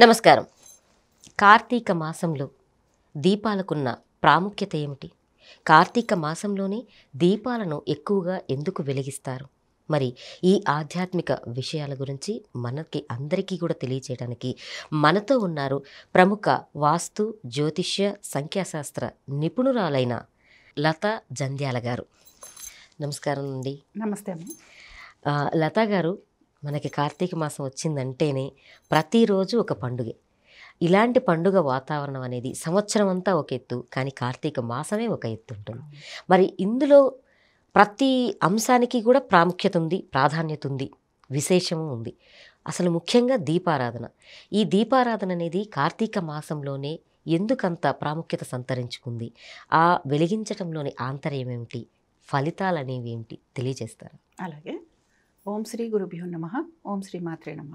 నమస్కారం కార్తీక మాసంలో దీపాలకున్న ప్రాముఖ్యత ఏమిటి కార్తీక మాసంలోనే దీపాలను ఎక్కువగా ఎందుకు వెలిగిస్తారు మరి ఈ ఆధ్యాత్మిక విషయాల గురించి మనకి అందరికీ కూడా తెలియచేయడానికి మనతో ఉన్నారు ప్రముఖ వాస్తు జ్యోతిష్య సంఖ్యాశాస్త్ర నిపుణురాలైన లతా జంధ్యాల గారు నమస్కారం అండి నమస్తే లతా గారు మనకి కార్తీక మాసం వచ్చిందంటేనే ప్రతిరోజు ఒక పండుగే ఇలాంటి పండుగ వాతావరణం అనేది సంవత్సరం అంతా ఒక ఎత్తు కానీ కార్తీక మాసమే ఒక ఎత్తు ఉంటుంది మరి ఇందులో ప్రతి అంశానికి కూడా ప్రాముఖ్యత ఉంది ప్రాధాన్యత ఉంది విశేషము ఉంది అసలు ముఖ్యంగా దీపారాధన ఈ దీపారాధన అనేది కార్తీక మాసంలోనే ఎందుకంత ప్రాముఖ్యత సంతరించుకుంది ఆ వెలిగించటంలోని ఆంతర్యం ఏమిటి ఫలితాలు అనేవి ఏంటి తెలియజేస్తారు అలాగే ఓం శ్రీ గురుభ్యో నమ ఓం శ్రీ మాత్రే నమ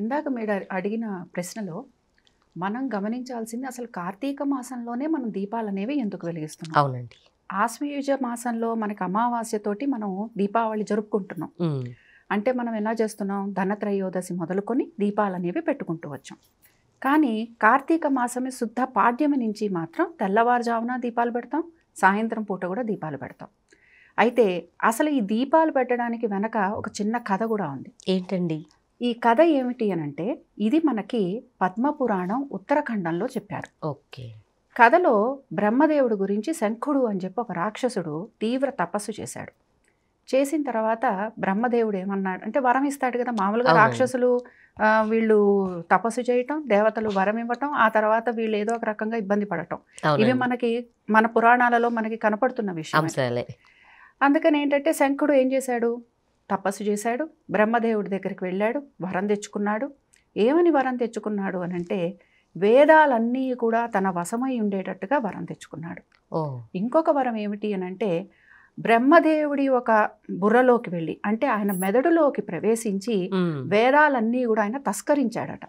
ఇందాక మీరు అడిగిన ప్రశ్నలో మనం గమనించాల్సింది అసలు కార్తీక మాసంలోనే మనం దీపాలు అనేవి ఎందుకు వెలిగిస్తున్నాం అవునండి ఆశ్వయుజ మాసంలో మనకి అమావాస్యతోటి మనం దీపావళి జరుపుకుంటున్నాం అంటే మనం ఎలా చేస్తున్నాం ధనత్రయోదశి మొదలుకొని దీపాలు అనేవి పెట్టుకుంటూ వచ్చాం కానీ కార్తీక మాసమే శుద్ధ పాడ్యమి నుంచి మాత్రం తెల్లవారుజామున దీపాలు పెడతాం సాయంత్రం పూట కూడా దీపాలు పెడతాం అయితే అసలు ఈ దీపాలు పెట్టడానికి వెనక ఒక చిన్న కథ కూడా ఉంది ఏంటండి ఈ కథ ఏమిటి అని అంటే ఇది మనకి పద్మపురాణం ఉత్తరాఖండంలో చెప్పారు ఓకే కథలో బ్రహ్మదేవుడు గురించి శంఖుడు అని చెప్పి ఒక రాక్షసుడు తీవ్ర తపస్సు చేశాడు చేసిన తర్వాత బ్రహ్మదేవుడు ఏమన్నాడు అంటే వరం ఇస్తాడు కదా మామూలుగా రాక్షసులు వీళ్ళు తపస్సు చేయటం దేవతలు వరం ఇవ్వటం ఆ తర్వాత వీళ్ళు ఏదో ఒక రకంగా ఇబ్బంది పడటం ఇవి మనకి మన పురాణాలలో మనకి కనపడుతున్న విషయం అందుకని ఏంటంటే శంకుడు ఏం చేశాడు తపస్సు చేశాడు బ్రహ్మదేవుడి దగ్గరికి వెళ్ళాడు వరం తెచ్చుకున్నాడు ఏమని వరం తెచ్చుకున్నాడు అని అంటే వేదాలన్నీ కూడా తన వశమై ఉండేటట్టుగా వరం తెచ్చుకున్నాడు ఇంకొక వరం ఏమిటి అని అంటే బ్రహ్మదేవుడి ఒక బుర్రలోకి వెళ్ళి అంటే ఆయన మెదడులోకి ప్రవేశించి వేదాలన్నీ కూడా ఆయన తస్కరించాడట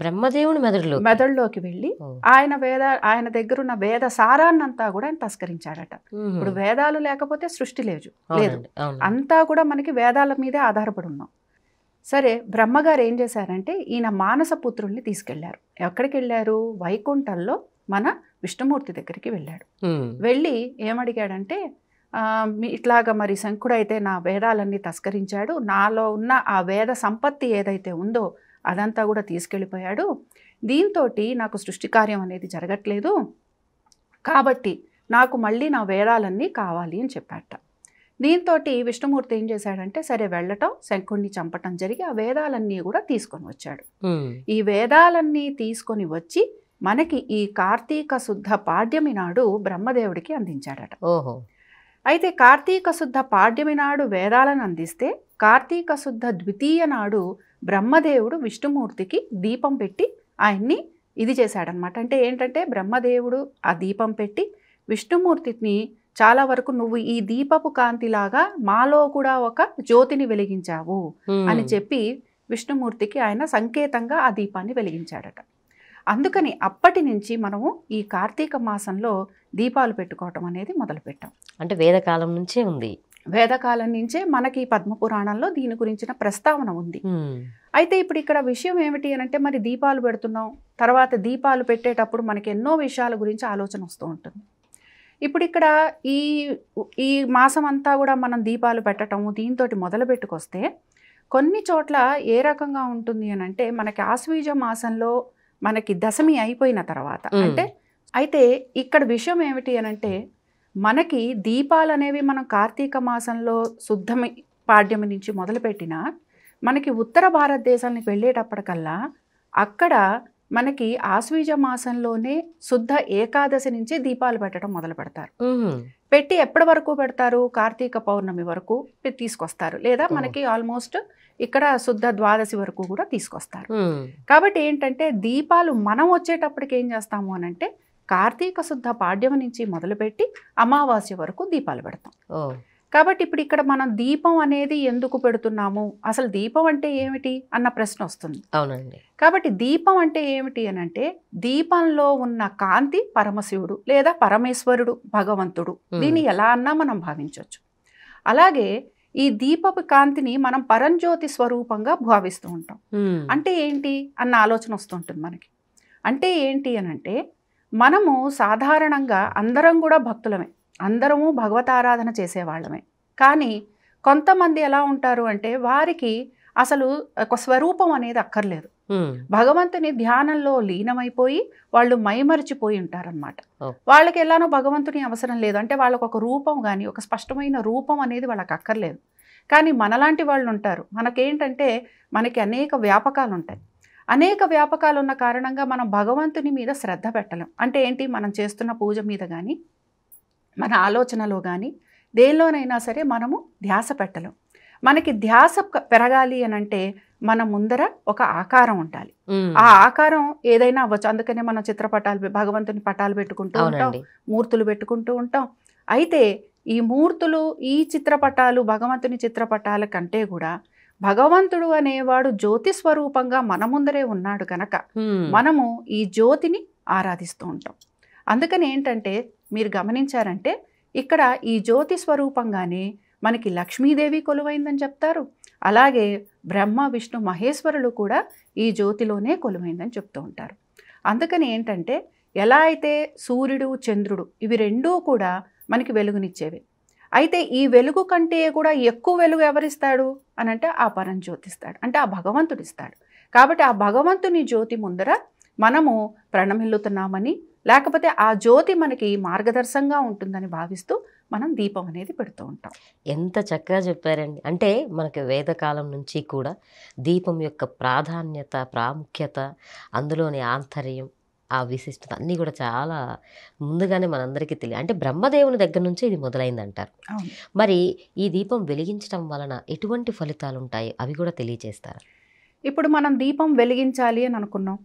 బ్రహ్మదేవుని మెదడులో మెదడులోకి వెళ్ళి ఆయన వేద ఆయన దగ్గర ఉన్న వేద సారాన్నంతా కూడా ఆయన తస్కరించాడట ఇప్పుడు వేదాలు లేకపోతే సృష్టి లేదు లేదు అంతా కూడా మనకి వేదాల మీదే ఆధారపడి ఉన్నాం సరే బ్రహ్మగారు ఏం చేశారంటే ఈయన మానస పుత్రుల్ని తీసుకెళ్లారు ఎక్కడికి వెళ్ళారు వైకుంఠంలో మన విష్ణుమూర్తి దగ్గరికి వెళ్ళాడు వెళ్ళి ఏమడిగాడంటే ఇట్లాగ మరి శంకుడైతే నా వేదాలన్నీ తస్కరించాడు నాలో ఉన్న ఆ వేద సంపత్తి ఏదైతే ఉందో అదంతా కూడా తీసుకెళ్ళిపోయాడు దీంతో నాకు సృష్టి కార్యం అనేది జరగట్లేదు కాబట్టి నాకు మళ్ళీ నా వేరాలన్నీ కావాలి అని చెప్పాట దీంతో విష్ణుమూర్తి ఏం చేశాడంటే సరే వెళ్ళటం శంకుణ్ణి చంపటం జరిగి ఆ వేదాలన్నీ కూడా తీసుకొని వచ్చాడు ఈ వేదాలన్నీ తీసుకొని వచ్చి మనకి ఈ కార్తీక శుద్ధ పాడ్యమి నాడు బ్రహ్మదేవుడికి అందించాడట ఓహో అయితే కార్తీక శుద్ధ పాడ్యమి నాడు వేదాలను అందిస్తే కార్తీక శుద్ధ ద్వితీయ నాడు బ్రహ్మదేవుడు విష్ణుమూర్తికి దీపం పెట్టి ఆయన్ని ఇది చేశాడనమాట అంటే ఏంటంటే బ్రహ్మదేవుడు ఆ దీపం పెట్టి విష్ణుమూర్తిని చాలా వరకు నువ్వు ఈ దీపపు కాంతిలాగా మాలో కూడా ఒక జ్యోతిని వెలిగించావు అని చెప్పి విష్ణుమూర్తికి ఆయన సంకేతంగా ఆ దీపాన్ని వెలిగించాడట అందుకని అప్పటి నుంచి మనము ఈ కార్తీక మాసంలో దీపాలు పెట్టుకోవటం అనేది మొదలుపెట్టాం అంటే వేదకాలం నుంచే ఉంది వేదకాలం నుంచే మనకి పద్మ పురాణంలో దీని గురించిన ప్రస్తావన ఉంది అయితే ఇప్పుడు ఇక్కడ విషయం ఏమిటి అని అంటే మరి దీపాలు పెడుతున్నాం తర్వాత దీపాలు పెట్టేటప్పుడు మనకి ఎన్నో విషయాల గురించి ఆలోచన వస్తూ ఉంటుంది ఇప్పుడు ఇక్కడ ఈ ఈ మాసం అంతా కూడా మనం దీపాలు పెట్టడము దీంతో మొదలు పెట్టుకొస్తే కొన్ని చోట్ల ఏ రకంగా ఉంటుంది అని అంటే మనకి ఆశ్వీజ మాసంలో మనకి దశమి అయిపోయిన తర్వాత అంటే అయితే ఇక్కడ విషయం ఏమిటి అని అంటే మనకి దీపాలు అనేవి మనం కార్తీక మాసంలో శుద్ధమి పాడ్యమి నుంచి మొదలుపెట్టిన మనకి ఉత్తర భారతదేశానికి వెళ్ళేటప్పటికల్లా అక్కడ మనకి ఆశ్వీజ మాసంలోనే శుద్ధ ఏకాదశి నుంచి దీపాలు పెట్టడం మొదలు పెడతారు పెట్టి ఎప్పటి వరకు పెడతారు కార్తీక పౌర్ణమి వరకు తీసుకొస్తారు లేదా మనకి ఆల్మోస్ట్ ఇక్కడ శుద్ధ ద్వాదశి వరకు కూడా తీసుకొస్తారు కాబట్టి ఏంటంటే దీపాలు మనం వచ్చేటప్పటికి ఏం చేస్తాము అనంటే కార్తీక శుద్ధ పాడ్యం నుంచి మొదలుపెట్టి అమావాస్య వరకు దీపాలు పెడతాం కాబట్టి ఇప్పుడు ఇక్కడ మనం దీపం అనేది ఎందుకు పెడుతున్నాము అసలు దీపం అంటే ఏమిటి అన్న ప్రశ్న వస్తుంది అవునండి కాబట్టి దీపం అంటే ఏమిటి అని అంటే దీపంలో ఉన్న కాంతి పరమశివుడు లేదా పరమేశ్వరుడు భగవంతుడు దీన్ని ఎలా అన్నా మనం భావించవచ్చు అలాగే ఈ దీపపు కాంతిని మనం పరంజ్యోతి స్వరూపంగా భావిస్తూ ఉంటాం అంటే ఏంటి అన్న ఆలోచన వస్తుంటుంది మనకి అంటే ఏంటి అని అంటే మనము సాధారణంగా అందరం కూడా భక్తులమే అందరము భగవతారాధన చేసేవాళ్ళమే కానీ కొంతమంది ఎలా ఉంటారు అంటే వారికి అసలు ఒక స్వరూపం అనేది అక్కర్లేదు భగవంతుని ధ్యానంలో లీనమైపోయి వాళ్ళు మైమరిచిపోయి ఉంటారనమాట వాళ్ళకి ఎలానో భగవంతుని అవసరం లేదు అంటే వాళ్ళకు ఒక రూపం కానీ ఒక స్పష్టమైన రూపం అనేది వాళ్ళకి అక్కర్లేదు కానీ మనలాంటి వాళ్ళు ఉంటారు మనకేంటంటే మనకి అనేక వ్యాపకాలు ఉంటాయి అనేక వ్యాపకాలు ఉన్న కారణంగా మనం భగవంతుని మీద శ్రద్ధ పెట్టలేం అంటే ఏంటి మనం చేస్తున్న పూజ మీద కానీ మన ఆలోచనలో కానీ దేనిలోనైనా సరే మనము ధ్యాస పెట్టలేం మనకి ధ్యాస పెరగాలి అని అంటే మన ముందర ఒక ఆకారం ఉండాలి ఆ ఆకారం ఏదైనా అవ్వచ్చు అందుకనే మనం చిత్రపటాలు భగవంతుని పటాలు పెట్టుకుంటూ ఉంటాం మూర్తులు పెట్టుకుంటూ ఉంటాం అయితే ఈ మూర్తులు ఈ చిత్రపటాలు భగవంతుని చిత్రపటాల కంటే కూడా భగవంతుడు అనేవాడు జ్యోతి స్వరూపంగా మన ముందరే ఉన్నాడు కనుక మనము ఈ జ్యోతిని ఆరాధిస్తూ ఉంటాం అందుకని ఏంటంటే మీరు గమనించారంటే ఇక్కడ ఈ జ్యోతి స్వరూపంగానే మనకి లక్ష్మీదేవి కొలువైందని చెప్తారు అలాగే బ్రహ్మ విష్ణు మహేశ్వరులు కూడా ఈ జ్యోతిలోనే కొలువైందని చెప్తూ ఉంటారు అందుకని ఏంటంటే ఎలా అయితే సూర్యుడు చంద్రుడు ఇవి రెండూ కూడా మనకి వెలుగునిచ్చేవి అయితే ఈ వెలుగు కంటే కూడా ఎక్కువ వెలుగు ఎవరిస్తాడు అని అంటే ఆ పరం జ్యోతిస్తాడు అంటే ఆ భగవంతుడు ఇస్తాడు కాబట్టి ఆ భగవంతుని జ్యోతి ముందర మనము ప్రణమిల్లుతున్నామని లేకపోతే ఆ జ్యోతి మనకి మార్గదర్శంగా ఉంటుందని భావిస్తూ మనం దీపం అనేది పెడుతూ ఉంటాం ఎంత చక్కగా చెప్పారండి అంటే మనకి వేదకాలం నుంచి కూడా దీపం యొక్క ప్రాధాన్యత ప్రాముఖ్యత అందులోని ఆంతర్యం ఆ విశిష్టత అన్నీ కూడా చాలా ముందుగానే మనందరికీ తెలియ అంటే బ్రహ్మదేవుని దగ్గర నుంచి ఇది మొదలైందంటారు మరి ఈ దీపం వెలిగించడం వలన ఎటువంటి ఫలితాలు ఉంటాయి అవి కూడా తెలియజేస్తారు ఇప్పుడు మనం దీపం వెలిగించాలి అని అనుకున్నాం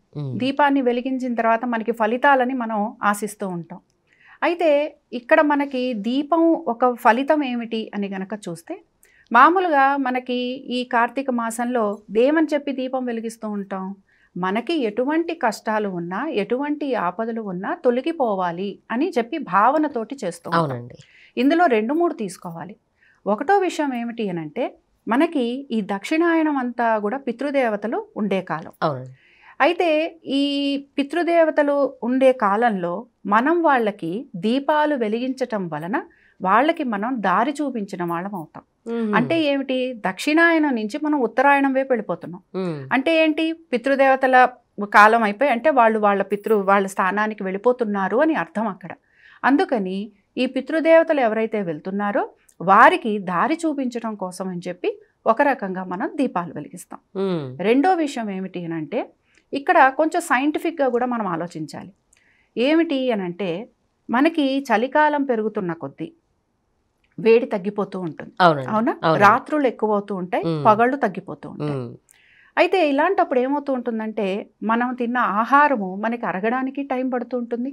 దీపాన్ని వెలిగించిన తర్వాత మనకి ఫలితాలని మనం ఆశిస్తూ ఉంటాం అయితే ఇక్కడ మనకి దీపం ఒక ఫలితం ఏమిటి అని గనక చూస్తే మామూలుగా మనకి ఈ కార్తీక మాసంలో దేమని చెప్పి దీపం వెలిగిస్తూ ఉంటాం మనకి ఎటువంటి కష్టాలు ఉన్నా ఎటువంటి ఆపదలు ఉన్నా తొలగిపోవాలి అని చెప్పి భావనతోటి చేస్తూ అవునండి ఇందులో రెండు మూడు తీసుకోవాలి ఒకటో విషయం ఏమిటి అనంటే మనకి ఈ దక్షిణాయనం అంతా కూడా పితృదేవతలు ఉండే కాలం అయితే ఈ పితృదేవతలు ఉండే కాలంలో మనం వాళ్ళకి దీపాలు వెలిగించటం వలన వాళ్ళకి మనం దారి చూపించిన వాళ్ళం అవుతాం అంటే ఏమిటి దక్షిణాయనం నుంచి మనం ఉత్తరాయణం వైపు వెళ్ళిపోతున్నాం అంటే ఏంటి పితృదేవతల కాలం అయిపోయి అంటే వాళ్ళు వాళ్ళ పితృ వాళ్ళ స్థానానికి వెళ్ళిపోతున్నారు అని అర్థం అక్కడ అందుకని ఈ పితృదేవతలు ఎవరైతే వెళ్తున్నారో వారికి దారి చూపించడం కోసం అని చెప్పి ఒక రకంగా మనం దీపాలు వెలిగిస్తాం రెండో విషయం ఏమిటి అంటే ఇక్కడ కొంచెం సైంటిఫిక్గా కూడా మనం ఆలోచించాలి ఏమిటి అనంటే మనకి చలికాలం పెరుగుతున్న కొద్దీ వేడి తగ్గిపోతూ ఉంటుంది అవునా రాత్రులు ఎక్కువ అవుతూ ఉంటాయి పగళ్ళు తగ్గిపోతూ ఉంటాయి అయితే ఇలాంటప్పుడు ఏమవుతూ ఉంటుందంటే మనం తిన్న ఆహారము మనకి అరగడానికి టైం పడుతూ ఉంటుంది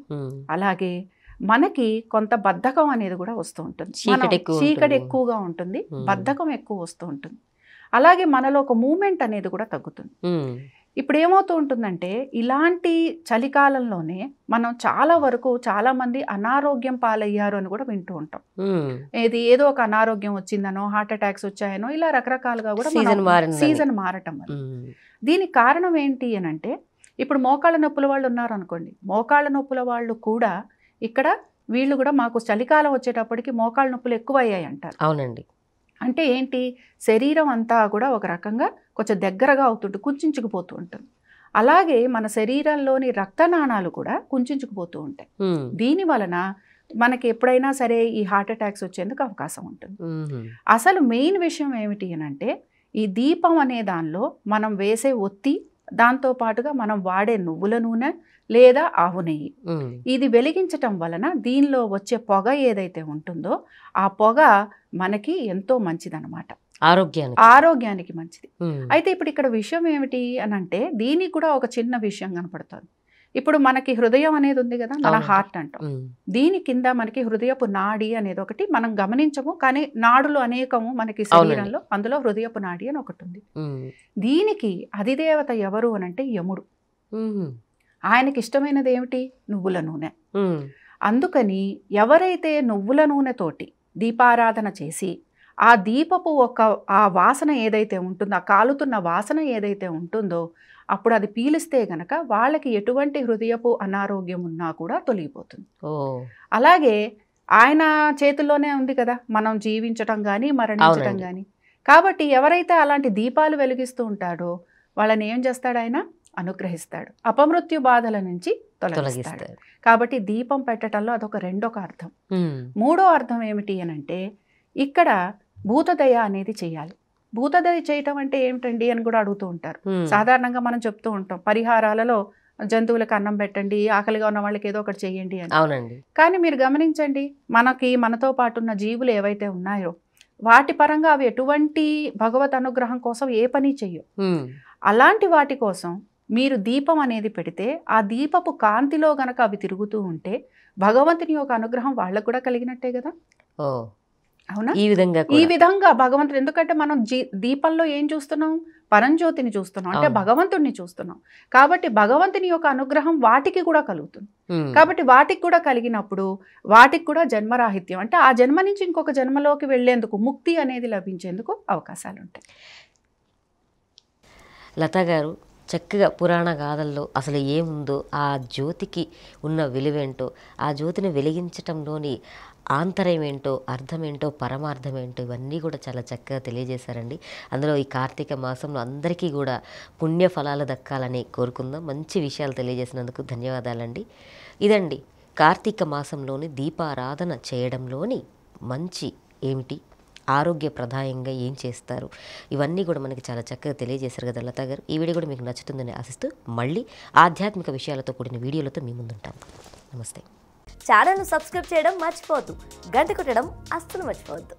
అలాగే మనకి కొంత బద్ధకం అనేది కూడా వస్తూ ఉంటుంది చీకటి ఎక్కువగా ఉంటుంది బద్ధకం ఎక్కువ వస్తూ ఉంటుంది అలాగే మనలో ఒక మూమెంట్ అనేది కూడా తగ్గుతుంది ఇప్పుడు ఏమవుతూ ఉంటుందంటే ఇలాంటి చలికాలంలోనే మనం చాలా వరకు చాలామంది అనారోగ్యం పాలయ్యారు అని కూడా వింటూ ఉంటాం ఏది ఏదో ఒక అనారోగ్యం వచ్చిందనో హార్ట్ అటాక్స్ వచ్చాయనో ఇలా రకరకాలుగా కూడా సీజన్ మారటం వల్ల దీనికి కారణం ఏంటి అని అంటే ఇప్పుడు మోకాళ్ళ నొప్పుల వాళ్ళు ఉన్నారు అనుకోండి మోకాళ్ళ నొప్పుల వాళ్ళు కూడా ఇక్కడ వీళ్ళు కూడా మాకు చలికాలం వచ్చేటప్పటికి మోకాళ్ళ నొప్పులు ఎక్కువ అయ్యాయి అంటారు అవునండి అంటే ఏంటి శరీరం అంతా కూడా ఒక రకంగా కొంచెం దగ్గరగా అవుతుంటుంది కుంచుకుపోతూ ఉంటుంది అలాగే మన శరీరంలోని రక్తనాణాలు కూడా కుంచుకుపోతూ ఉంటాయి దీని వలన మనకి ఎప్పుడైనా సరే ఈ హార్ట్ అటాక్స్ వచ్చేందుకు అవకాశం ఉంటుంది అసలు మెయిన్ విషయం ఏమిటి అని అంటే ఈ దీపం అనే దానిలో మనం వేసే ఒత్తి దాంతో పాటుగా మనం వాడే నువ్వుల నూనె లేదా ఆవు నెయ్యి ఇది వెలిగించటం వలన దీనిలో వచ్చే పొగ ఏదైతే ఉంటుందో ఆ పొగ మనకి ఎంతో మంచిదనమాట ఆరోగ్యానికి ఆరోగ్యానికి మంచిది అయితే ఇప్పుడు ఇక్కడ విషయం ఏమిటి అని అంటే దీనికి కూడా ఒక చిన్న విషయం కనపడుతుంది ఇప్పుడు మనకి హృదయం అనేది ఉంది కదా మన హార్ట్ అంటాం దీని కింద మనకి హృదయపు నాడి అనేది ఒకటి మనం గమనించము కానీ నాడులు అనేకము మనకి శరీరంలో అందులో హృదయపు నాడి అని ఒకటి ఉంది దీనికి అధిదేవత ఎవరు అని అంటే యముడు ఆయనకి ఇష్టమైనది ఏమిటి నువ్వుల నూనె అందుకని ఎవరైతే నువ్వుల నూనెతోటి దీపారాధన చేసి ఆ దీపపు ఒక ఆ వాసన ఏదైతే ఉంటుందో ఆ కాలుతున్న వాసన ఏదైతే ఉంటుందో అప్పుడు అది పీలిస్తే గనక వాళ్ళకి ఎటువంటి హృదయపు అనారోగ్యం ఉన్నా కూడా తొలగిపోతుంది అలాగే ఆయన చేతుల్లోనే ఉంది కదా మనం జీవించటం కానీ మరణించటం కానీ కాబట్టి ఎవరైతే అలాంటి దీపాలు వెలిగిస్తూ ఉంటాడో వాళ్ళని ఏం చేస్తాడు ఆయన అనుగ్రహిస్తాడు అపమృత్యు బాధల నుంచి తొలగిస్తాడు కాబట్టి దీపం పెట్టడంలో అదొక రెండొక అర్థం మూడో అర్థం ఏమిటి అనంటే ఇక్కడ భూతదయ అనేది చేయాలి భూతదయ చేయటం అంటే ఏమిటండి అని కూడా అడుగుతూ ఉంటారు సాధారణంగా మనం చెప్తూ ఉంటాం పరిహారాలలో జంతువులకు అన్నం పెట్టండి ఆకలిగా ఉన్న వాళ్ళకి ఏదో ఒకటి చేయండి అని అవునండి కానీ మీరు గమనించండి మనకి మనతో పాటు ఉన్న జీవులు ఏవైతే ఉన్నాయో వాటి పరంగా అవి ఎటువంటి భగవత్ అనుగ్రహం కోసం ఏ పని చెయ్యో అలాంటి వాటి కోసం మీరు దీపం అనేది పెడితే ఆ దీపపు కాంతిలో గనక అవి తిరుగుతూ ఉంటే భగవంతుని యొక్క అనుగ్రహం వాళ్ళకు కూడా కలిగినట్టే కదా ఓ అవునా ఈ విధంగా ఈ విధంగా భగవంతుడు ఎందుకంటే మనం దీపంలో ఏం చూస్తున్నాం పరంజ్యోతిని చూస్తున్నాం అంటే భగవంతుడిని చూస్తున్నాం కాబట్టి భగవంతుని యొక్క అనుగ్రహం వాటికి కూడా కలుగుతుంది కాబట్టి వాటికి కూడా కలిగినప్పుడు వాటికి కూడా జన్మరాహిత్యం అంటే ఆ జన్మ నుంచి ఇంకొక జన్మలోకి వెళ్లేందుకు ముక్తి అనేది లభించేందుకు అవకాశాలు ఉంటాయి లత గారు చక్కగా పురాణ గాథల్లో అసలు ఏముందో ఆ జ్యోతికి ఉన్న విలువేంటో ఆ జ్యోతిని వెలిగించటంలోని ఆంతరం ఏంటో అర్థమేంటో పరమార్థం ఏంటో ఇవన్నీ కూడా చాలా చక్కగా తెలియజేశారండి అందులో ఈ కార్తీక మాసంలో అందరికీ కూడా పుణ్య ఫలాలు దక్కాలని కోరుకుందాం మంచి విషయాలు తెలియజేసినందుకు ధన్యవాదాలండి ఇదండి కార్తీక మాసంలోని దీపారాధన చేయడంలోని మంచి ఏమిటి ఆరోగ్యప్రదాయంగా ఏం చేస్తారు ఇవన్నీ కూడా మనకి చాలా చక్కగా తెలియజేశారు కదా లతా గారు ఈ వీడియో కూడా మీకు నచ్చుతుందని ఆశిస్తూ మళ్ళీ ఆధ్యాత్మిక విషయాలతో కూడిన వీడియోలతో మీ ముందుంటాం నమస్తే ఛానల్ను సబ్స్క్రైబ్ చేయడం మర్చిపోవద్దు గంట కొట్టడం అస్సలు మర్చిపోవద్దు